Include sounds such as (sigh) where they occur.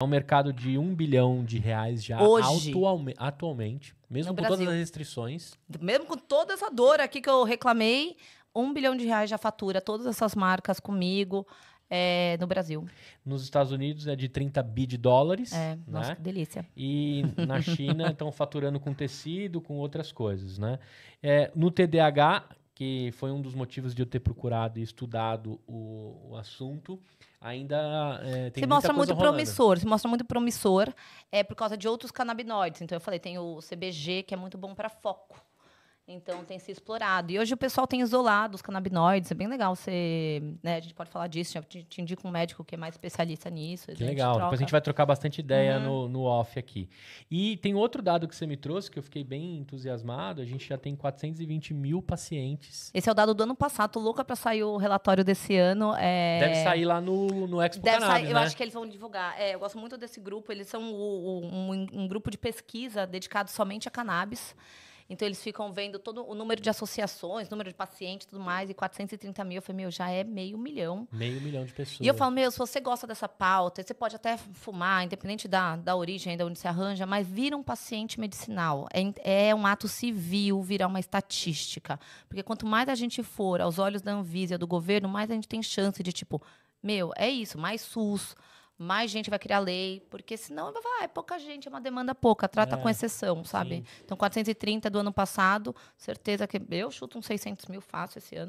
É um mercado de um bilhão de reais já Hoje. atualme- atualmente, mesmo com todas as restrições. Mesmo com toda essa dor aqui que eu reclamei, um bilhão de reais já fatura todas essas marcas comigo é, no Brasil. Nos Estados Unidos é de 30 bi de dólares, É, né? nossa, que delícia. E na (laughs) China estão faturando com tecido, com outras coisas, né? É, no TDAH, que foi um dos motivos de eu ter procurado e estudado o, o assunto, ainda é, tem se mostra muito rolando. promissor, se mostra muito promissor, é por causa de outros canabinoides. Então eu falei, tem o CBG que é muito bom para foco. Então tem se explorado. E hoje o pessoal tem isolado os canabinoides, é bem legal você. Né, a gente pode falar disso, te, te indico um médico que é mais especialista nisso. Que legal, troca. depois a gente vai trocar bastante ideia uhum. no, no off aqui. E tem outro dado que você me trouxe, que eu fiquei bem entusiasmado. A gente já tem 420 mil pacientes. Esse é o dado do ano passado, tô louca para sair o relatório desse ano. É... Deve sair lá no, no Expo Deve Cannabis, sair, Eu né? acho que eles vão divulgar. É, eu gosto muito desse grupo, eles são o, o, um, um grupo de pesquisa dedicado somente a cannabis. Então, eles ficam vendo todo o número de associações, número de pacientes tudo mais, e 430 mil, eu falei, meu, já é meio milhão. Meio milhão de pessoas. E eu falo, meu, se você gosta dessa pauta, você pode até fumar, independente da, da origem, da onde se arranja, mas vira um paciente medicinal. É, é um ato civil virar uma estatística. Porque quanto mais a gente for aos olhos da Anvisa, do governo, mais a gente tem chance de, tipo, meu, é isso, mais SUS, mais gente vai criar lei, porque senão vai falar, ah, é pouca gente, é uma demanda pouca, trata é, com exceção, sabe? Sim. Então, 430 do ano passado, certeza que eu chuto uns 600 mil fácil esse ano.